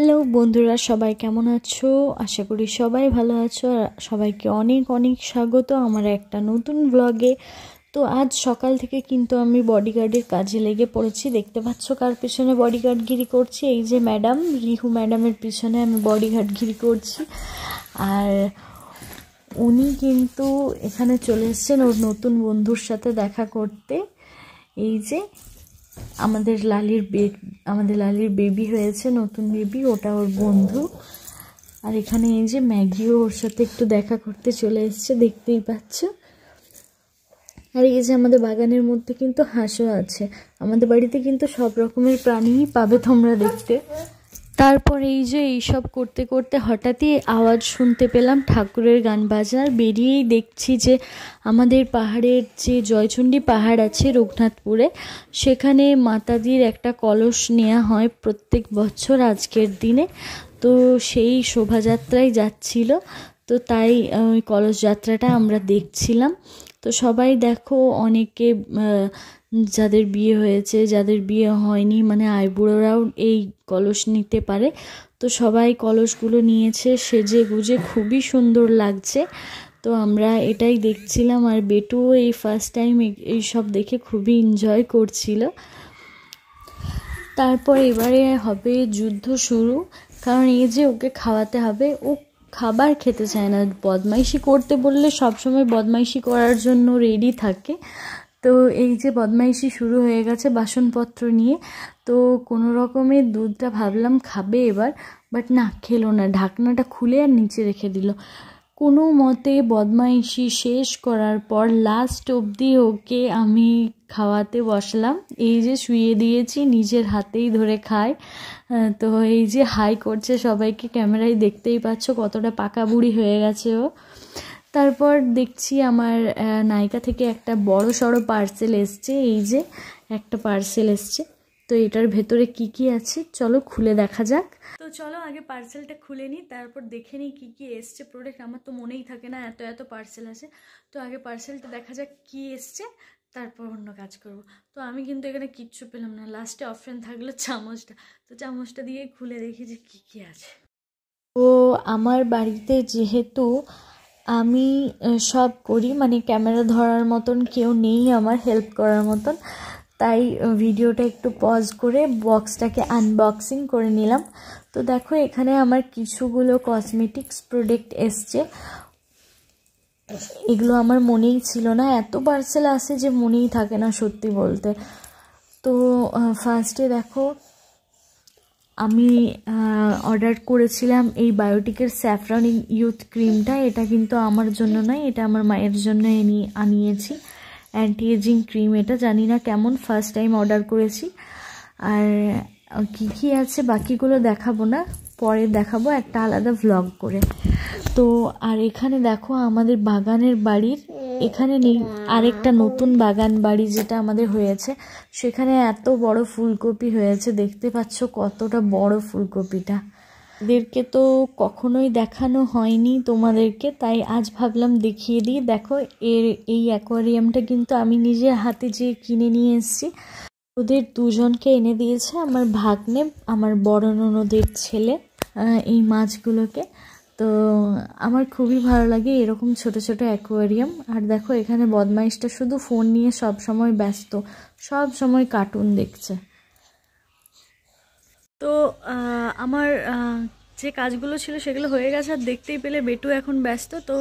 hello বন্ধুরা সবাই কেমন আছো আশা করি সবাই ভালো আছো আর সবাইকে অনেক অনেক স্বাগত আমার একটা নতুন ব্লগে তো আজ সকাল থেকে কিন্তু আমি বডিগার্ডের কাজে লেগে পড়েছি দেখতে পাচ্ছ কার পিছনে বডিগার্ডগিরি করছি এই যে ম্যাডাম রিহু ম্যাডামের পিছনে আমি বডিগার্ডগিরি করছি আর উনি কিন্তু এখানে চলে এসছেন ওর নতুন বন্ধুর সাথে দেখা করতে এই যে আমাদের লালির বে আমাদের লালির বেবি হয়েছে নতুন বেবি ওটা ওর বন্ধু আর এখানে এই যে ম্যাগিও ওর সাথে একটু দেখা করতে চলে এসছে দেখতেই পাচ্ছ আর এই যে আমাদের বাগানের মধ্যে কিন্তু হাঁসও আছে আমাদের বাড়িতে কিন্তু সব রকমের প্রাণীই পাবে তোমরা দেখতে তারপর এই যে এইসব করতে করতে হঠাৎই আওয়াজ শুনতে পেলাম ঠাকুরের গান বাজনার বেরিয়েই দেখছি যে আমাদের পাহাড়ের যে জয়চণ্ডী পাহাড় আছে রঘুনাথপুরে সেখানে মাতাদির একটা কলস নেওয়া হয় প্রত্যেক বছর আজকের দিনে তো সেই শোভাযাত্রায় যাচ্ছিল তো তাই কলস যাত্রাটা আমরা দেখছিলাম তো সবাই দেখো অনেকে যাদের বিয়ে হয়েছে যাদের বিয়ে হয়নি মানে আইবুড়োরাও এই কলস নিতে পারে তো সবাই কলসগুলো নিয়েছে সেজে গুজে খুবই সুন্দর লাগছে তো আমরা এটাই দেখছিলাম আর বেটুও এই ফার্স্ট টাইম এই সব দেখে খুবই এনজয় করছিল তারপর এবারে হবে যুদ্ধ শুরু কারণ এই যে ওকে খাওয়াতে হবে ও খাবার খেতে চায় না বদমাইশি করতে বললে সবসময় বদমাইশি করার জন্য রেডি থাকে তো এই যে বদমাইশি শুরু হয়ে গেছে বাসনপত্র নিয়ে তো কোনো রকমে দুধটা ভাবলাম খাবে এবার বাট না খেলো না ঢাকনাটা খুলে আর নিচে রেখে দিল কোনো মতে বদমাইশি শেষ করার পর লাস্ট অবধি ওকে আমি খাওয়াতে বসলাম এই যে শুয়ে দিয়েছি নিজের হাতেই ধরে খায় তো এই যে হাই করছে সবাইকে ক্যামেরায় দেখতেই পাচ্ছ কতটা পাকা বুড়ি হয়ে গেছে ও তারপর দেখছি আমার নায়িকা থেকে একটা বড় সড়ো পার্সেল এসছে এই যে একটা পার্সেল এসছে তো এটার ভেতরে কি কি আছে চলো খুলে দেখা যাক তো চলো আগে পার্সেলটা খুলে নিই তারপর দেখে নিই কী কী এসছে প্রোডাক্ট আমার তো মনেই থাকে না এত এত পার্সেল আছে তো আগে পার্সেলটা দেখা যাক কি এসছে তারপর অন্য কাজ করব তো আমি কিন্তু এখানে কিচ্ছু পেলাম না লাস্টে অপশান থাকলো চামচটা তো চামচটা দিয়ে খুলে দেখি যে কী কী আছে তো আমার বাড়িতে যেহেতু আমি সব করি মানে ক্যামেরা ধরার মতন কেউ নেই আমার হেল্প করার মতন তাই ভিডিওটা একটু পজ করে বক্সটাকে আনবক্সিং করে নিলাম তো দেখো এখানে আমার কিছুগুলো কসমেটিক্স প্রোডাক্ট এসছে এগুলো আমার মনেই ছিল না এত পার্সেল আসে যে মনেই থাকে না সত্যি বলতে তো ফার্স্টে দেখো আমি অর্ডার করেছিলাম এই বায়োটিকের স্যাফরন ইউথ ক্রিমটা এটা কিন্তু আমার জন্য নয় এটা আমার মায়ের জন্য এনে আনিয়েছি অ্যান্টি এজিং ক্রিম এটা জানি না কেমন ফার্স্ট টাইম অর্ডার করেছি আর কি কি আছে বাকিগুলো দেখাবো না পরে দেখাবো একটা আলাদা ভ্লগ করে তো আর এখানে দেখো আমাদের বাগানের বাড়ির এখানে নেই আরেকটা নতুন বাগান বাড়ি যেটা আমাদের হয়েছে সেখানে এত বড় ফুলকপি হয়েছে দেখতে পাচ্ছ কতটা বড় ফুলকপিটা দেরকে তো কখনোই দেখানো হয়নি তোমাদেরকে তাই আজ ভাবলাম দেখিয়ে দিই দেখো এর এই অ্যাকোয়ারিয়ামটা কিন্তু আমি নিজের হাতে যেয়ে কিনে নিয়ে এসেছি ওদের দুজনকে এনে দিয়েছে আমার ভাগ্নে আমার বড় ননদের ছেলে এই মাছগুলোকে তো আমার খুবই ভালো লাগে এরকম ছোট ছোট অ্যাকোয়ারিয়াম আর দেখো এখানে বদমাইশটা শুধু ফোন নিয়ে সব সময় ব্যস্ত সব সময় কার্টুন দেখছে তো আমার যে কাজগুলো ছিল সেগুলো হয়ে গেছে আর দেখতেই পেলে বেটু এখন ব্যস্ত তো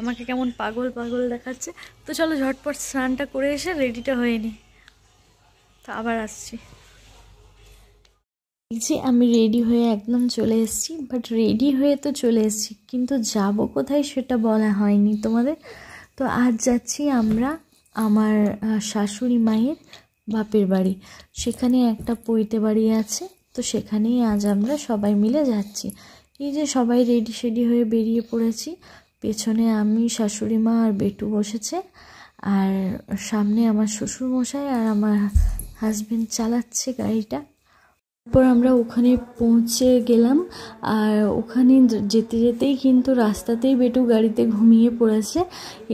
আমাকে কেমন পাগল পাগল দেখাচ্ছে তো চলো ঝটপট স্নানটা করে এসে রেডিটা হয়ে নি তো আবার আসছি যে আমি রেডি হয়ে একদম চলে এসেছি বাট রেডি হয়ে তো চলে এসেছি কিন্তু যাব কোথায় সেটা বলা হয়নি তোমাদের তো আজ যাচ্ছি আমরা আমার শাশুড়ি মায়ের বাপের বাড়ি সেখানে একটা পৈতে বাড়ি আছে তো সেখানেই আজ আমরা সবাই মিলে যাচ্ছি এই যে সবাই রেডি সেডি হয়ে বেরিয়ে পড়েছি পেছনে আমি শাশুড়ি মা আর বেটু বসেছে আর সামনে আমার শ্বশুর মশাই আর আমার হাজব্যান্ড চালাচ্ছে গাড়িটা তারপর আমরা ওখানে পৌঁছে গেলাম আর ওখানে যেতে যেতেই কিন্তু রাস্তাতেই বেটু গাড়িতে ঘুমিয়ে পড়েছে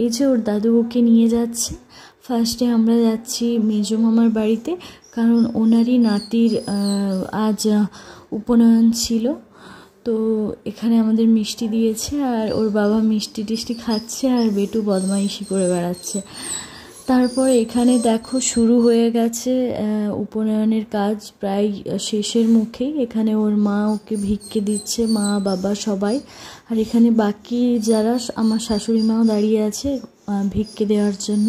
এই যে ওর দাদু ওকে নিয়ে যাচ্ছে ফার্স্টে আমরা যাচ্ছি মেজো মামার বাড়িতে কারণ ওনারই নাতির আজ উপনয়ন ছিল তো এখানে আমাদের মিষ্টি দিয়েছে আর ওর বাবা মিষ্টি টিষ্টি খাচ্ছে আর বেটু বদমাইশি করে বেড়াচ্ছে তারপর এখানে দেখো শুরু হয়ে গেছে উপনয়নের কাজ প্রায় শেষের মুখেই এখানে ওর মা ওকে ভিক্ষে দিচ্ছে মা বাবা সবাই আর এখানে বাকি যারা আমার শাশুড়ি মাও দাঁড়িয়ে আছে ভিক্ষে দেওয়ার জন্য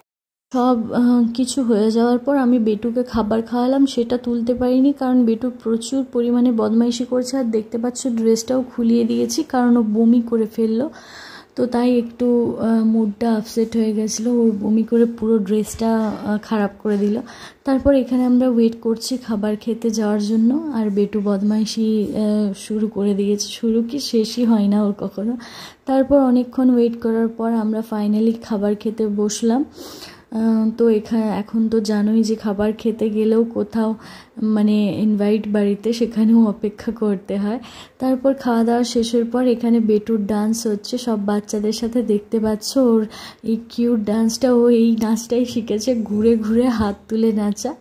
সব কিছু হয়ে যাওয়ার পর আমি বেটুকে খাবার খাওয়ালাম সেটা তুলতে পারিনি কারণ বেটু প্রচুর পরিমাণে বদমাইশি করছে আর দেখতে পাচ্ছ ড্রেসটাও খুলিয়ে দিয়েছি কারণ ও বমি করে ফেললো তো তাই একটু মুডটা আপসেট হয়ে গেছিলো ও বমি করে পুরো ড্রেসটা খারাপ করে দিল তারপর এখানে আমরা ওয়েট করছি খাবার খেতে যাওয়ার জন্য আর বেটু বদমাইশি শুরু করে দিয়েছে শুরু কি শেষই হয় না ওর কখনো তারপর অনেকক্ষণ ওয়েট করার পর আমরা ফাইনালি খাবার খেতে বসলাম তো এখানে এখন তো জানোই যে খাবার খেতে গেলেও কোথাও মানে ইনভাইট বাড়িতে সেখানেও অপেক্ষা করতে হয় তারপর খাওয়া দাওয়া শেষের পর এখানে বেটুর ডান্স হচ্ছে সব বাচ্চাদের সাথে দেখতে পাচ্ছ ওর এই কিউট ডান্সটা ও এই নাচটাই শিখেছে ঘুরে ঘুরে হাত তুলে নাচা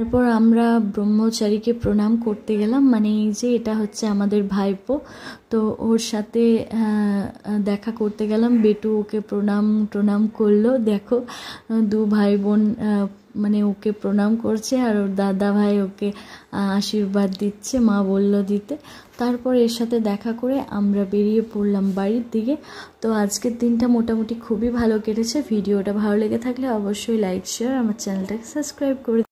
তারপর আমরা ব্রহ্মচারীকে প্রণাম করতে গেলাম মানে এই যে এটা হচ্ছে আমাদের ভাইপো তো ওর সাথে দেখা করতে গেলাম বেটু ওকে প্রণাম প্রণাম করলো দেখো দু ভাই বোন মানে ওকে প্রণাম করছে আর ওর দাদা ভাই ওকে আশীর্বাদ দিচ্ছে মা বলল দিতে তারপর এর সাথে দেখা করে আমরা বেরিয়ে পড়লাম বাড়ির দিকে তো আজকের দিনটা মোটামুটি খুবই ভালো কেটেছে ভিডিওটা ভালো লেগে থাকলে অবশ্যই লাইক শেয়ার আমার চ্যানেলটাকে সাবস্ক্রাইব করে